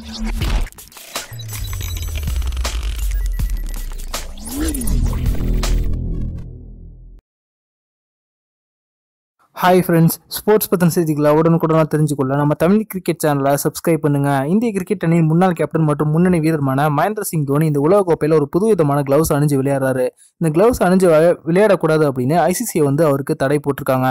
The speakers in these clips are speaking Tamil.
ஹாய் ஃப்ரெண்ட்ஸ் ஸ்போர்ட்ஸ் பற்றின செய்திகளை உடனுக்குடனாக தெரிஞ்சுக்கொள்ள நம்ம தமிழ் கிரிக்கெட் சேனலை சப்ஸ்கிரைப் பண்ணுங்கள் இந்திய கிரிக்கெட் அணியின் முன்னாள் கேப்டன் மற்றும் முன்னணி வீரருமான மகேந்திர சிங் தோனி இந்த உலக கோப்பையில் ஒரு புது விதமான கிளவுஸ் அணிஞ்சு விளையாடுறாரு இந்த கிளவுஸ் அணிஞ்சு விளையாடக்கூடாது அப்படின்னு ஐசிசியை வந்து அவருக்கு தடை போட்டிருக்காங்க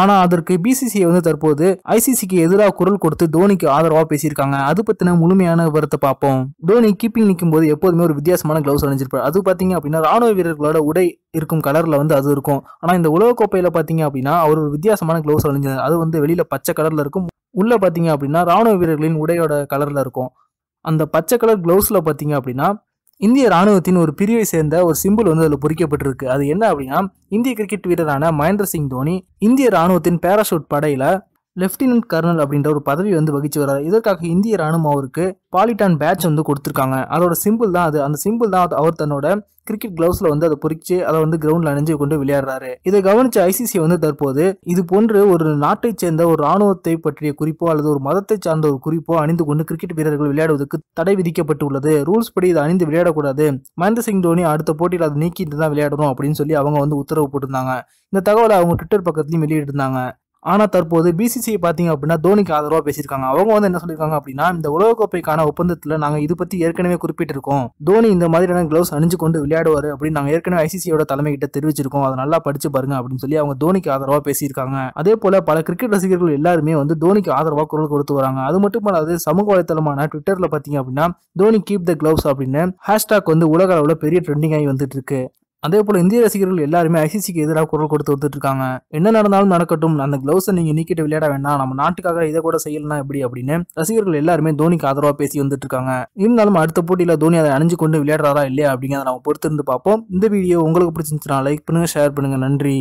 ஆனால் அதற்கு பிசிசிஐ வந்து தற்போது ஐசிசிக்கு எதிராக குரல் கொடுத்து தோனிக்கு ஆதரவாக பேசியிருக்காங்க அது பற்றின முழுமையான விவரத்தை பார்ப்போம் தோனி கீப்பிங் நிற்கும் போது எப்போதுமே ஒரு வித்தியாசமான கிளவுஸ் அணிஞ்சிருப்பார் அது பார்த்தீங்க அப்படின்னா ராணுவ வீரர்களோட உடை இருக்கும் கலரில் வந்து அது இருக்கும் ஆனால் இந்த உலக கோப்பையில பார்த்தீங்க அப்படின்னா அவர் ஒரு வித்தியாசமான கிளவுஸ் அணிஞ்சது அது வந்து வெளியில் பச்சை கலரில் இருக்கும் உள்ளே பார்த்தீங்க அப்படின்னா ராணுவ வீரர்களின் உடையோட கலரில் இருக்கும் அந்த பச்சை கலர் க்ளவுஸில் பார்த்தீங்க அப்படின்னா இந்திய ராணுவத்தின் ஒரு பிரிவை சேர்ந்த ஒரு சிம்பிள் வந்து அதில் பொறிக்கப்பட்டிருக்கு அது என்ன அப்படின்னா இந்திய கிரிக்கெட் வீரரான மகேந்திர சிங் தோனி இந்திய ராணுவத்தின் பேராசூட் படையில லெப்டினன்ட் கர்னல் அப்படின்ற ஒரு பதவி வந்து வகிச்சு வராரு இதற்காக இந்திய ராணுவம் அவருக்கு பாலிட்டான் பேட்ச் வந்து கொடுத்துருக்காங்க அதோட சிம்பிள் தான் அது அந்த சிம்பிள் தான் அவர் தன்னோட கிரிக்கெட் கிளவுஸ்ல வந்து அதை பொறிச்சு அதை வந்து கிரவுண்ட்ல அணிஞ்சு கொண்டு விளையாடுறாரு இதை கவனிச்ச ஐசிசி வந்து தற்போது இது போன்று ஒரு நாட்டை சேர்ந்த ஒரு ராணுவத்தை பற்றிய குறிப்போ அல்லது ஒரு மதத்தை சார்ந்த ஒரு குறிப்போ அணிந்து கொண்டு கிரிக்கெட் வீரர்கள் விளையாடுவதற்கு தடை உள்ளது ரூல்ஸ் படி இதை அணிந்து விளையாடக்கூடாது மகேந்திர சிங் தோனி அடுத்த போட்டியில் அதை நீக்கிட்டு தான் விளையாடணும் அப்படின்னு சொல்லி அவங்க வந்து உத்தரவு போட்டிருந்தாங்க இந்த தகவலை அவங்க ட்விட்டர் பக்கத்துலையும் வெளியிட்டிருந்தாங்க ஆனால் தற்போது பிசிசிஐ பார்த்தீங்க அப்படின்னா தோனிக்கு ஆதரவாக பேசியிருக்காங்க அவங்க வந்து என்ன சொல்லியிருக்காங்க அப்படின்னா இந்த உலகக்கோப்பைக்கான ஒப்பந்தத்தில் நாங்கள் இது பற்றி ஏற்கனவே குறிப்பிட்டிருக்கோம் தோனி இந்த மாதிரியான க்ளவுஸ் அணிஞ்சு கொண்டு விளையாடுவார் அப்படின்னு நாங்கள் ஏற்கனவே ஐசிசியோட தலைமைகிட்ட தெரிவிச்சிருக்கோம் அதை நல்லா படிச்சு பாருங்க அப்படின்னு சொல்லி அவங்க தோனிக்கு ஆதரவாக பேசியிருக்காங்க அதே போல பல கிரிக்கெட் ரசிகர்கள் எல்லாருமே வந்து தோனிக்கு ஆதரவாக குரல் கொடுத்து வராங்க அது மட்டும் சமூக வலைத்தளமான ட்விட்டரில் பார்த்தீங்க அப்படின்னா தோனி கீப் த க்ளவுஸ் அப்படின்னு ஹேஷ்டாக் வந்து உலக அளவில் பெரிய ட்ரெண்டிங் ஆகி வந்துட்டு இருக்கு அதே போல் இந்திய ரசிகர்கள் எல்லாருமே ஐசிசிக்கு எதிராக குரல் கொடுத்து வந்துட்டு இருக்காங்க என்ன நடந்தாலும் நடக்கட்டும் அந்த கிளவுஸை நீங்கள் நீக்கிட்டு விளையாட வேண்டாம் நம்ம நாட்டுக்காக இதை கூட செய்யலாம் எப்படி அப்படின்னு ரசிகர்கள் எல்லாருமே தோனிக்கு ஆதரவாக பேசி வந்துட்டு இருக்காங்க இருந்தாலும் அடுத்த போட்டியில் தோனி அதை அணிஞ்சு கொண்டு விளையாடுறாரா இல்லையா அப்படிங்கிறத நம்ம பொறுத்திருந்து பார்ப்போம் இந்த வீடியோ உங்களுக்கு பிடிச்சிருந்துச்சுன்னா லைக் பண்ணுங்கள் ஷேர் பண்ணுங்கள் நன்றி